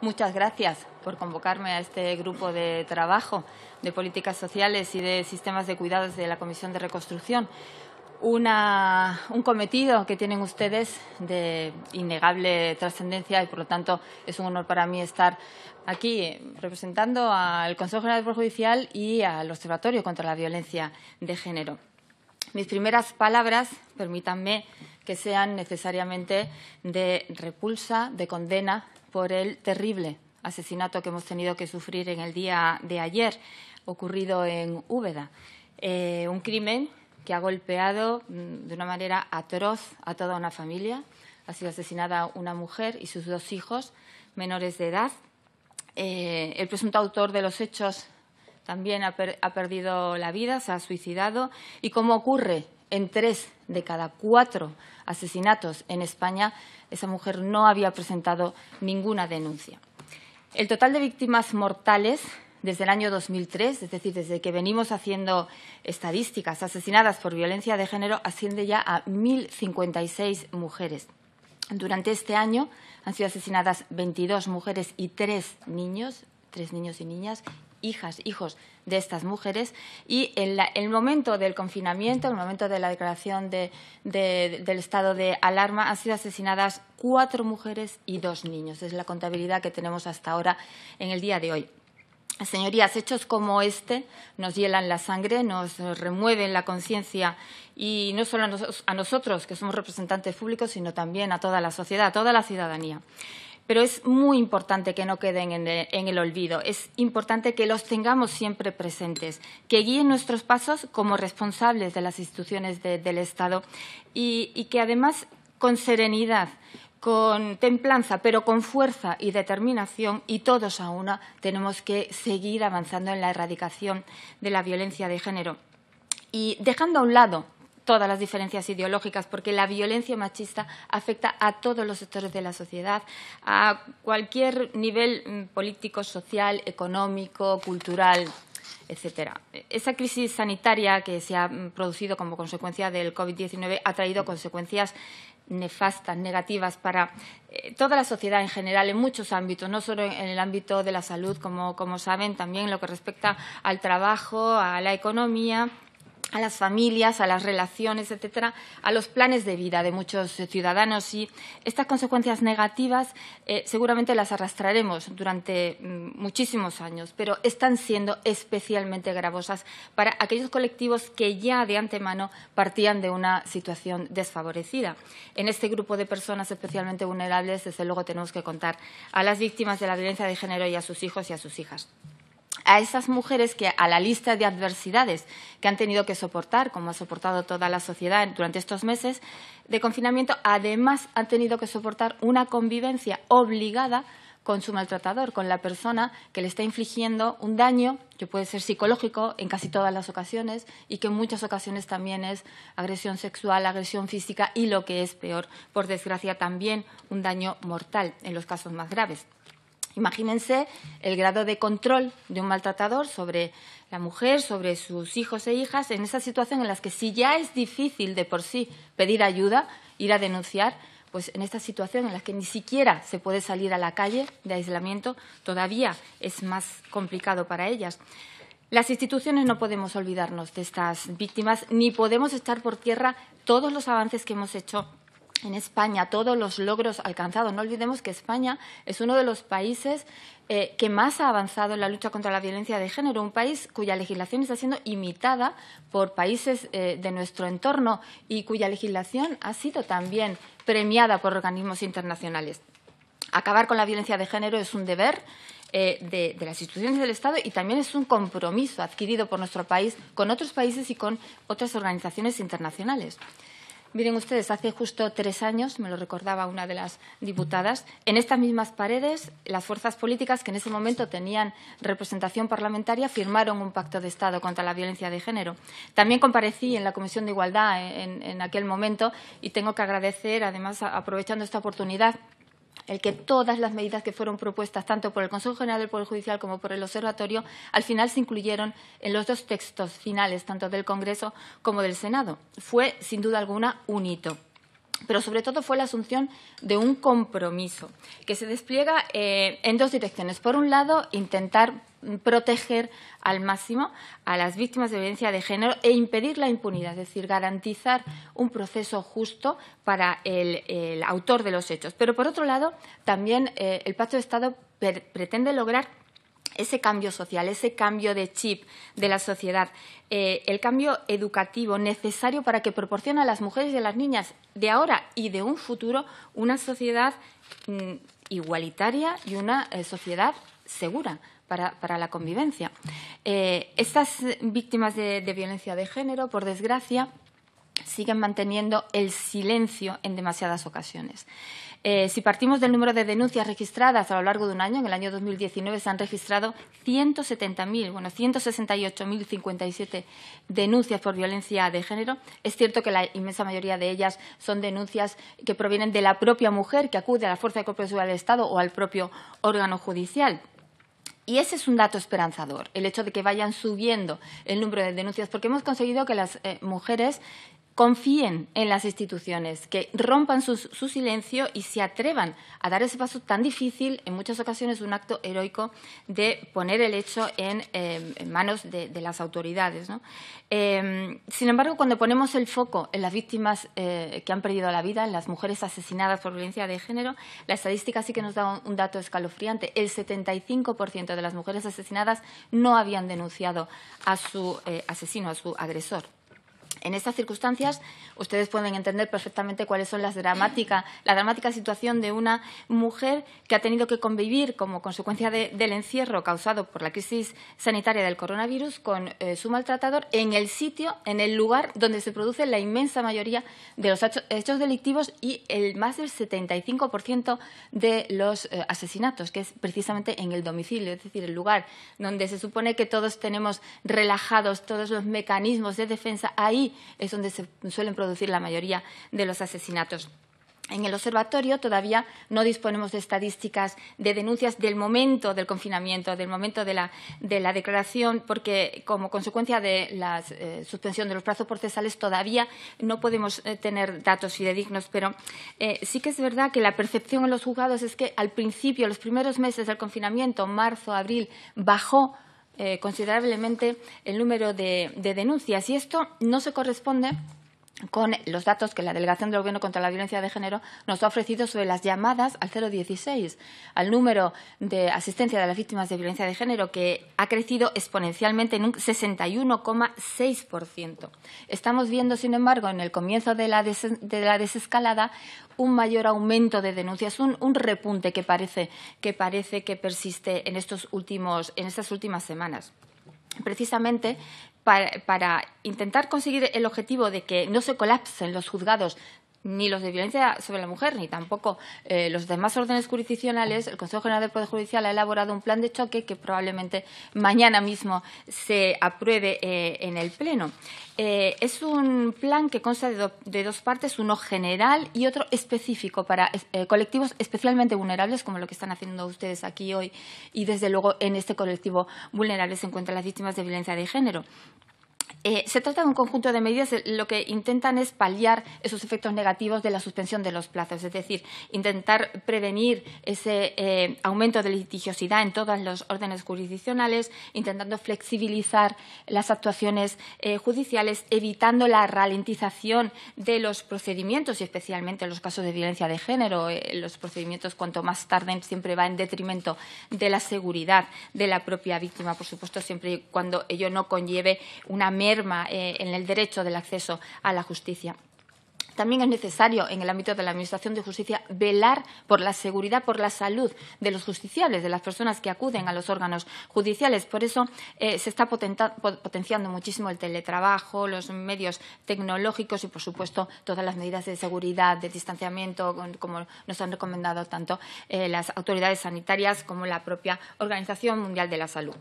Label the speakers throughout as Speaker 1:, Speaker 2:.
Speaker 1: Muchas gracias por convocarme a este grupo de trabajo de políticas sociales y de sistemas de cuidados de la Comisión de Reconstrucción. un cometido que tienen ustedes de innegable trascendencia y, por lo tanto, es un honor para mí estar aquí representando al Consejo General del Poder Judicial y al Observatorio contra la Violencia de Género. Mis primeras palabras, permítanme que sean necesariamente de repulsa, de condena por el terrible asesinato que hemos tenido que sufrir en el día de ayer, ocurrido en Úbeda. Eh, un crimen que ha golpeado mm, de una manera atroz a toda una familia. Ha sido asesinada una mujer y sus dos hijos menores de edad. Eh, el presunto autor de los hechos también ha, perdido la vida, se ha suicidado. Y como ocurre en tres de cada cuatro asesinatos en España, esa mujer no había presentado ninguna denuncia. El total de víctimas mortales desde el año 2003, es decir, desde que venimos haciendo estadísticas asesinadas por violencia de género, asciende ya a 1.056 mujeres. Durante este año han sido asesinadas 22 mujeres y tres niños, tres niños y niñas, hijas, hijos de estas mujeres y en el momento del confinamiento, en el momento de la declaración del estado de alarma, han sido asesinadas cuatro mujeres y dos niños. Es la contabilidad que tenemos hasta ahora en el día de hoy. Señorías, hechos como este nos hielan la sangre, nos remueven la conciencia y no solo a nosotros, que somos representantes públicos, sino también a toda la sociedad, a toda la ciudadanía pero es muy importante que no queden eh, en el, olvido. Es importante que los tengamos siempre presentes, que guíen nuestros pasos como responsables de las instituciones del Estado y, y que además con serenidad con templanza, pero con fuerza y determinación, y todos a una, tenemos que seguir avanzando en la erradicación de la violencia de género. Y dejando a un lado todas las diferencias ideológicas, porque la violencia machista afecta a todos los sectores de la sociedad, a cualquier nivel mm, político, social, económico, cultural, etcétera. Esa crisis sanitaria que se ha mm, producido como consecuencia del COVID-19 ha traído consecuencias nefastas, negativas para eh, toda la sociedad en general, en muchos ámbitos, no solo en, el ámbito de la salud, como, como saben, también en lo que respecta al trabajo, a la economía a las familias, a las relaciones, etcétera, a los planes de vida de muchos ciudadanos. Y estas consecuencias negativas eh, seguramente las arrastraremos durante mm, muchísimos años, pero están siendo especialmente gravosas para aquellos colectivos que ya de antemano partían de una situación desfavorecida. En este grupo de personas especialmente vulnerables, desde luego, tenemos que contar a las víctimas de la violencia de género y a sus hijos y a sus hijas a esas mujeres que a la lista de adversidades que han tenido que soportar, como ha soportado toda la sociedad durante estos meses de confinamiento, además han tenido que soportar una convivencia obligada con su maltratador, con la persona que le está infligiendo un daño que puede ser psicológico en casi todas las ocasiones y que en muchas ocasiones también es agresión sexual, agresión física y lo que es peor, por desgracia también un daño mortal en los casos más graves. Imagínense el grado de control de un maltratador sobre la mujer, sobre sus hijos e hijas, en esa situación en la que si ya es difícil de por sí pedir ayuda, ir a denunciar, pues en esta situación en la que ni siquiera se puede salir a la calle de aislamiento, todavía es más complicado para ellas. Las instituciones no podemos olvidarnos de estas víctimas ni podemos estar por tierra todos los avances que hemos hecho en España todos los logros alcanzados. No olvidemos que España es uno de los países eh, que más ha avanzado en la lucha contra la violencia de género, un país cuya legislación está siendo imitada por países eh, de nuestro entorno y cuya legislación ha sido también premiada por organismos internacionales. Acabar con la violencia de género es un deber eh, de, las instituciones del Estado y también es un compromiso adquirido por nuestro país con otros países y con otras organizaciones internacionales. Miren ustedes, hace justo tres años, me lo recordaba una de las diputadas, en estas mismas paredes las fuerzas políticas que en ese momento tenían representación parlamentaria firmaron un pacto de Estado contra la violencia de género. También comparecí en la Comisión de Igualdad en, en aquel momento y tengo que agradecer, además aprovechando esta oportunidad, el que todas las medidas que fueron propuestas tanto por el Consejo General del Poder Judicial como por el Observatorio al final se incluyeron en los dos textos finales, tanto del Congreso como del Senado. Fue, sin duda alguna, un hito pero sobre todo fue la asunción de un compromiso que se despliega eh, en dos direcciones. Por un lado, intentar proteger al máximo a las víctimas de violencia de género e impedir la impunidad, es decir, garantizar un proceso justo para el, autor de los hechos. Pero, por otro lado, también eh, el Pacto de Estado pretende lograr ese cambio social, ese cambio de chip de la sociedad, eh, el cambio educativo necesario para que proporcione a las mujeres y a las niñas de ahora y de un futuro una sociedad mm, igualitaria y una eh, sociedad segura para, la convivencia. Eh, estas víctimas de, violencia de género, por desgracia, siguen manteniendo el silencio en demasiadas ocasiones. Eh, si partimos del número de denuncias registradas a lo largo de un año, en el año 2019 se han registrado 170.000, bueno, 168.057 denuncias por violencia de género. Es cierto que la inmensa mayoría de ellas son denuncias que provienen de la propia mujer que acude a la Fuerza de Corpo de del Estado o al propio órgano judicial. Y ese es un dato esperanzador, el hecho de que vayan subiendo el número de denuncias, porque hemos conseguido que las eh, mujeres confíen en las instituciones, que rompan su, silencio y se atrevan a dar ese paso tan difícil, en muchas ocasiones un acto heroico, de poner el hecho en, em, manos de, las autoridades. Em, sin embargo, cuando ponemos el foco en las víctimas eh, que han perdido la vida, en las mujeres asesinadas por violencia de género, la estadística sí que nos da un dato escalofriante. El 75% de las mujeres asesinadas no habían denunciado a su eh, asesino, a su agresor. En estas circunstancias, ustedes pueden entender perfectamente cuáles son las dramática, la dramática situación de una mujer que ha tenido que convivir como consecuencia del encierro causado por la crisis sanitaria del coronavirus con eh, su maltratador en el sitio, en el lugar donde se produce la inmensa mayoría de los hechos delictivos y el más del 75% de los eh, asesinatos, que es precisamente en el domicilio, es decir, el lugar donde se supone que todos tenemos relajados todos los mecanismos de defensa. Ahí es donde se suelen producir la mayoría de los asesinatos. En el observatorio todavía no disponemos de estadísticas de denuncias del momento del confinamiento, del momento de la, de la declaración, porque como consecuencia de la eh, suspensión de los plazos procesales todavía no podemos eh, tener datos fidedignos. Pero eh, sí que es verdad que la percepción en los juzgados es que al principio, los primeros meses del confinamiento, marzo, abril, bajó eh, considerablemente el número de, de denuncias y esto no se corresponde con los datos que la Delegación del Gobierno contra la Violencia de Género nos ha ofrecido sobre las llamadas al 016, al número de asistencia de las víctimas de violencia de género, que ha crecido exponencialmente en un 61,6%. Estamos viendo, sin embargo, en el comienzo de la, desescalada un mayor aumento de denuncias, un, repunte que parece, que parece que persiste en, estos últimos, en estas últimas semanas precisamente para, intentar conseguir el objetivo de que no se colapsen los juzgados ni los de violencia sobre la mujer, ni tampoco eh, los demás órdenes jurisdiccionales, el Consejo General del Poder Judicial ha elaborado un plan de choque que probablemente mañana mismo se apruebe eh, en el Pleno. Eh, es un plan que consta de, de, dos partes, uno general y otro específico para colectivos especialmente vulnerables, como lo que están haciendo ustedes aquí hoy, y desde luego en este colectivo vulnerable se encuentran las víctimas de violencia de género. Eh, se trata de un conjunto de medidas, eh, lo que intentan es paliar esos efectos negativos de la suspensión de los plazos, es decir, intentar prevenir ese eh, aumento de litigiosidad en todos los órdenes jurisdiccionales, intentando flexibilizar las actuaciones judiciales, evitando la ralentización de los procedimientos y especialmente en los casos de violencia de género, los procedimientos cuanto más tarden siempre va en detrimento de la seguridad de la propia víctima, por supuesto, siempre cuando ello no conlleve una mera eh, en el derecho del acceso a la justicia. También es necesario, en el ámbito de la Administración de Justicia, velar por la seguridad, por la salud de los justiciales, de las personas que acuden a los órganos judiciales. Por eso eh, se está potenciando muchísimo el teletrabajo, los medios tecnológicos y, por supuesto, todas las medidas de seguridad, de distanciamiento, como nos han recomendado tanto eh, las autoridades sanitarias como la propia Organización Mundial de la Salud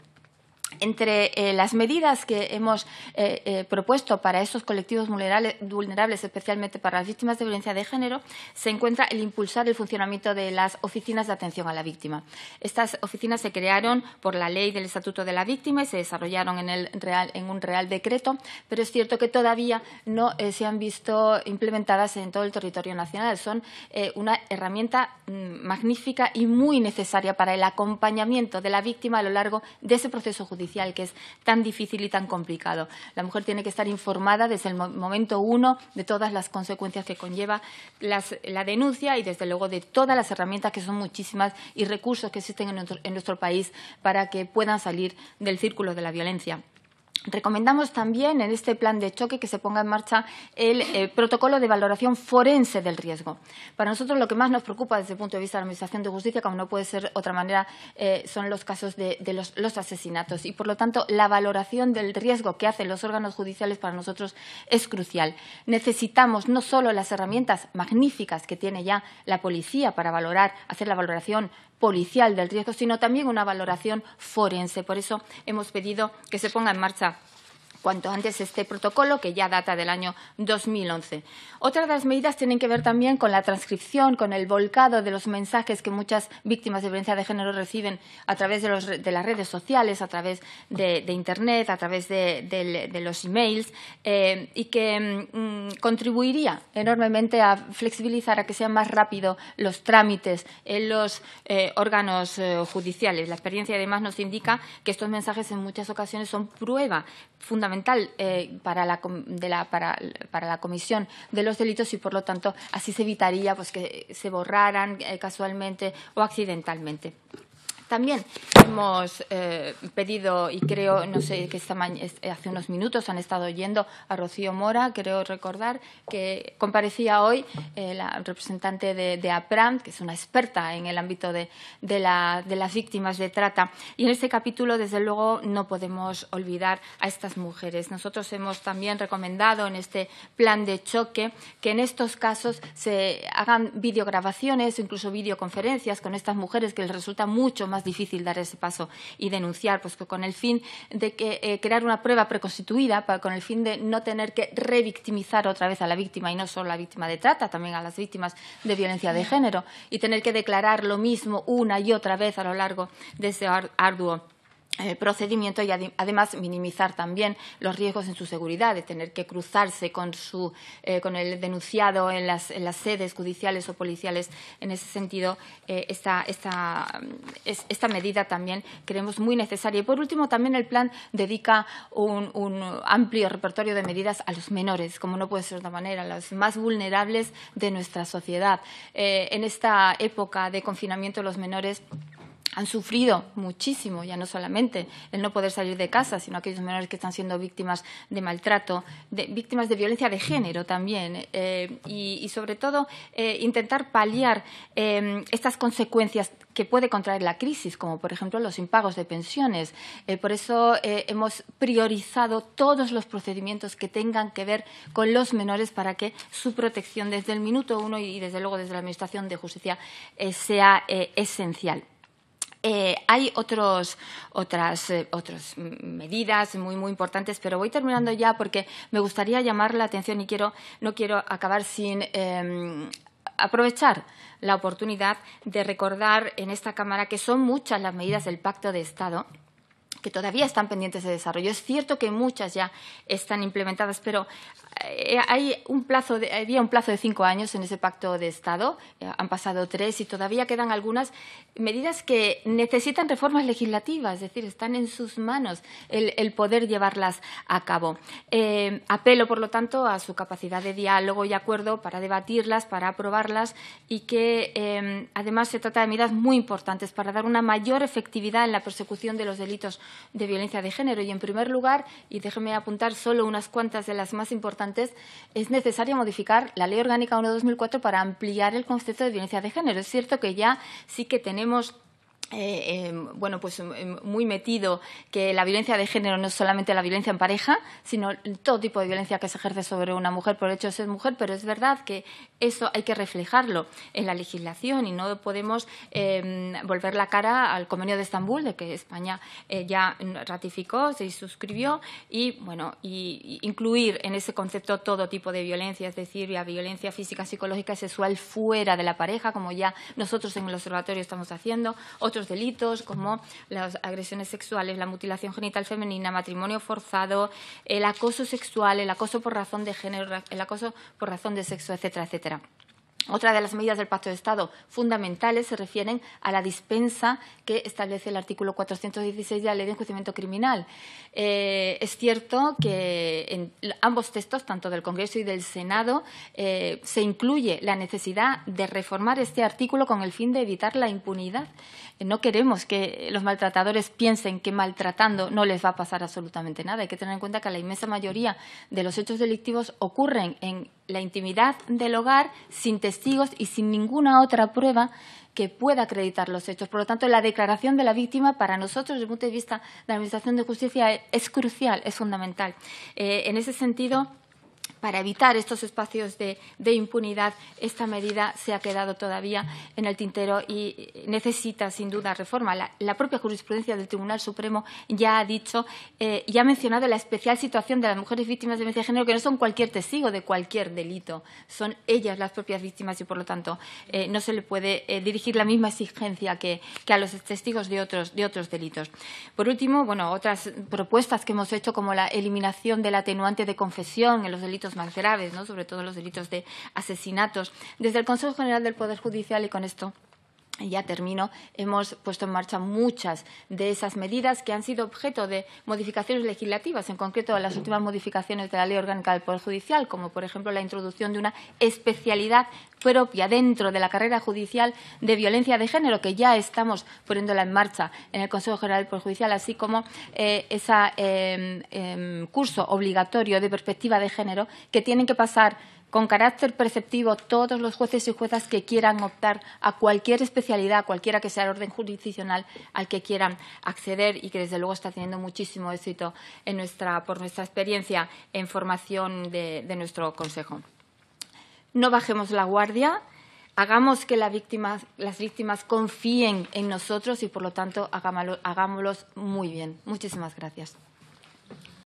Speaker 1: entre eh, las medidas que hemos eh, eh, propuesto para estos colectivos vulnerables, especialmente para las víctimas de violencia de género, se encuentra el impulsar el funcionamiento de las oficinas de atención a la víctima. Estas oficinas se crearon por la ley del Estatuto de la Víctima y se desarrollaron en, el en un real decreto, pero es cierto que todavía no se han visto implementadas en todo el territorio nacional. Son una herramienta mm, magnífica y muy necesaria para el acompañamiento de la víctima a lo largo de ese proceso judicial judicial, que es tan difícil y tan complicado. La mujer tiene que estar informada desde el momento uno de todas las consecuencias que conlleva la denuncia y, desde luego, de todas las herramientas, que son muchísimas, y recursos que existen en nuestro país para que puedan salir del círculo de la violencia. Recomendamos también en este plan de choque que se ponga en marcha el eh, protocolo de valoración forense del riesgo. Para nosotros lo que más nos preocupa desde el punto de vista de la Administración de Justicia, como no puede ser otra manera, eh, son los casos de, los, los, asesinatos. Y, por lo tanto, la valoración del riesgo que hacen los órganos judiciales para nosotros es crucial. Necesitamos no solo las herramientas magníficas que tiene ya la policía para valorar, hacer la valoración policial del riesgo, sino también una valoración forense. Por eso hemos pedido que se ponga en marcha cuanto antes este protocolo que ya data del año 2011. Otra de las medidas tienen que ver también con la transcripción, con el volcado de los mensajes que muchas víctimas de violencia de género reciben a través de, las redes sociales, a través de, Internet, a través de, los emails eh, y que mm, contribuiría enormemente a flexibilizar, a que sean más rápidos los trámites en los eh, órganos eh, judiciales. La experiencia además nos indica que estos mensajes en muchas ocasiones son prueba fundamental eh, para, la, de la, para, para, la comisión de los delitos y, por lo tanto, así se evitaría pues, que se borraran eh, casualmente o accidentalmente. También hemos eh, pedido, y creo, no sé, que esta eh, hace unos minutos han estado oyendo a Rocío Mora, creo recordar, que comparecía hoy eh, la representante de, de, APRAM, que es una experta en el ámbito de, de, la, de las víctimas de trata. Y en este capítulo, desde luego, no podemos olvidar a estas mujeres. Nosotros hemos también recomendado en este plan de choque que en estos casos se hagan videograbaciones, incluso videoconferencias con estas mujeres que les resulta mucho más más difícil dar ese paso y denunciar, pues con el fin de eh, crear una prueba preconstituida, con el fin de no tener que revictimizar otra vez a la víctima y no solo a la víctima de trata, también a las víctimas de violencia de género y tener que declarar lo mismo una y otra vez a lo largo de ese arduo eh, procedimiento y además minimizar también los riesgos en su seguridad, de tener que cruzarse con, su, eh, con el denunciado en las, sedes judiciales o policiales. En ese sentido, eh, esta, esta, esta, medida también creemos muy necesaria. Y por último, también el plan dedica un, un, amplio repertorio de medidas a los menores, como no puede ser de otra manera, a los más vulnerables de nuestra sociedad. en esta época de confinamiento, los menores han sufrido muchísimo, ya no solamente el no poder salir de casa, sino aquellos menores que están siendo víctimas de maltrato, víctimas de violencia de género también, eh, y, sobre todo eh, intentar paliar eh, estas consecuencias que puede contraer la crisis, como por ejemplo los impagos de pensiones. por eso hemos priorizado todos los procedimientos que tengan que ver con los menores para que su protección desde el minuto uno y desde luego desde la Administración de Justicia sea esencial. Eh, hay otros, otras, eh, medidas muy, muy importantes, pero voy terminando ya porque me gustaría llamar la atención y quiero, no quiero acabar sin em, aprovechar la oportunidad de recordar en esta Cámara que son muchas las medidas del Pacto de Estado que todavía están pendientes de desarrollo. Es cierto que muchas ya están implementadas, pero eh, hay un plazo había un plazo de cinco años en ese pacto de Estado, eh, han pasado tres y todavía quedan algunas medidas que necesitan reformas legislativas, es decir, están en sus manos el, poder llevarlas a cabo. Eh, apelo, por lo tanto, a su capacidad de diálogo y acuerdo para debatirlas, para aprobarlas y que, además, se trata de medidas muy importantes para dar una mayor efectividad en la persecución de los delitos de violencia de género. Y en primer lugar, y déjeme apuntar solo unas cuantas de las más importantes, es necesario modificar la Ley Orgánica 1-2004 para ampliar el concepto de violencia de género. Es cierto que ya sí que tenemos eh, em, bueno, pues em, em, muy metido que la violencia de género no es solamente la violencia en pareja, sino todo tipo de violencia que se ejerce sobre una mujer por el hecho de ser mujer, pero es verdad que eso hay que reflejarlo en la legislación y no podemos volver la cara al convenio de Estambul, de que España eh, ya ratificó, se suscribió, y bueno, y, incluir en ese concepto todo tipo de violencia, es decir, violencia física, psicológica y sexual fuera de la pareja, como ya nosotros en el observatorio estamos haciendo, otros delitos como las agresiones sexuales, la mutilación genital femenina, matrimonio forzado, el acoso sexual, el acoso por razón de género, el acoso por razón de sexo, etcétera, etcétera. Otra de las medidas del Pacto de Estado fundamentales se refieren a la dispensa que establece el artículo 416 de la Ley de Enjuiciamiento Criminal. Eh, es cierto que en ambos textos, tanto del Congreso y del Senado, eh, se incluye la necesidad de reformar este artículo con el fin de evitar la impunidad. Eh, no queremos que los maltratadores piensen que maltratando no les va a pasar absolutamente nada. Hay que tener en cuenta que la inmensa mayoría de los hechos delictivos ocurren en la intimidad del hogar sin testigos y sin ninguna otra prueba que pueda acreditar los hechos. Por lo tanto, la declaración de la víctima para nosotros, desde el punto de vista de la Administración de Justicia, es crucial, es fundamental. Eh, en ese sentido, para evitar estos espacios de, impunidad, esta medida se ha quedado todavía en el tintero y necesita sin duda reforma. La, propia jurisprudencia del Tribunal Supremo ya ha dicho eh, y ha mencionado la especial situación de las mujeres víctimas de violencia de género, que no son cualquier testigo de cualquier delito, son ellas las propias víctimas y, por lo tanto, eh, no se le puede eh, dirigir la misma exigencia que, que, a los testigos de otros, de otros delitos. Por último, bueno, otras propuestas que hemos hecho, como la eliminación del atenuante de confesión en los delitos más graves, ¿no? sobre todo los delitos de asesinatos. Desde el Consejo General del Poder Judicial, y con esto ya termino, hemos puesto en marcha muchas de esas medidas que han sido objeto de modificaciones legislativas, en concreto las últimas modificaciones de la Ley Orgánica del Poder Judicial, como por ejemplo la introducción de una especialidad propia dentro de la carrera judicial de violencia de género, que ya estamos poniéndola en marcha en el Consejo General del Poder Judicial, así como eh, ese em, em, curso obligatorio de perspectiva de género que tienen que pasar con carácter perceptivo todos los jueces y juezas que quieran optar a cualquier especialidad, cualquiera que sea el orden jurisdiccional al que quieran acceder y que desde luego está teniendo muchísimo éxito en nuestra, por nuestra experiencia en formación de, nuestro Consejo. No bajemos la guardia. Hagamos que las víctimas confíen en nosotros y, por lo tanto, hagámoslos muy bien. Muchísimas gracias.